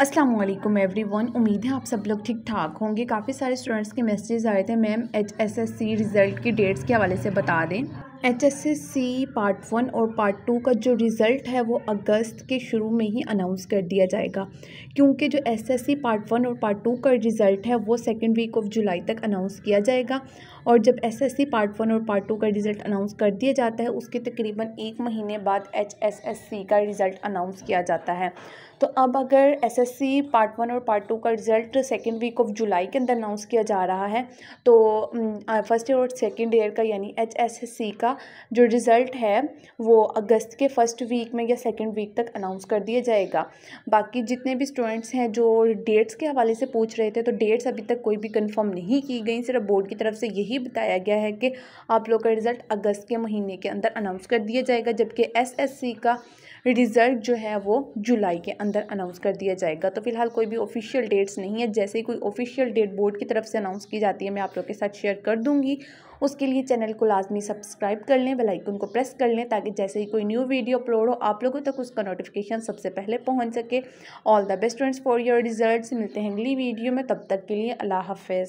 Aslam every one उम्मीद है आप सब लोग ठीक ठाक होंगे काफ़ी सारे स्टूडेंट्स के मैसेजेस आ रहे थे ma'am H S S C result की डेट्स के हवाले से बता दें H S S C part one और पार्ट टू का जो रिज़ल्ट है वो अगस्त के शुरू में ही अनाउंस कर दिया जाएगा क्योंकि जो S S C part one और पार्ट टू का रिज़ल्ट है वो सेकेंड वीक ऑफ जुलाई तक अनाउंस किया जाएगा और जब S S C part one और पार्ट टू का रिज़ल्ट अनाउंस कर दिया जाता है उसके तकरीबन एक महीने बाद एच एस एस सी का रिज़ल्ट अनाउंस किया जाता है तो अब अगर S S C part one और पार्ट टू का result second week of July के अंदर अनाउंस किया जा रहा है तो फर्स्ट ईयर और सेकेंड ईयर का यानी एच एस एस सी का जो रिज़ल्ट है वो अगस्त के फर्स्ट वीक में या सेकेंड वीक तक अनाउंस कर दिया जाएगा बाकी जितने भी स्टूडेंट्स हैं जो डेट्स के हवाले से पूछ रहे थे तो डेट्स अभी तक कोई भी कन्फर्म नहीं की गई सिर्फ बोर्ड की तरफ से यही बताया गया है कि आप लोग का रिज़ल्ट अगस्त के महीने के अंदर अनाउंस कर दिया जाएगा जबकि एस का रिज़ल्ट जो है वो जुलाई के अंदर अनाउंस कर दिया जाएगा तो फिलहाल कोई भी ऑफिशियल डेट्स नहीं है जैसे ही कोई ऑफिशियल डेट बोर्ड की तरफ से अनाउंस की जाती है मैं आप लोग के साथ शेयर कर दूंगी उसके लिए चैनल को लाजमी सब्सक्राइब कर लें बेलाइकन को प्रेस कर लें ताकि जैसे ही कोई न्यू वीडियो अपलोड हो आप लोगों तक उसका नोटिफिकेशन सबसे पहले पहुँच सके all the best friends for your result मिलते हैं अगली वीडियो में तब तक के लिए अल्लाह हाफ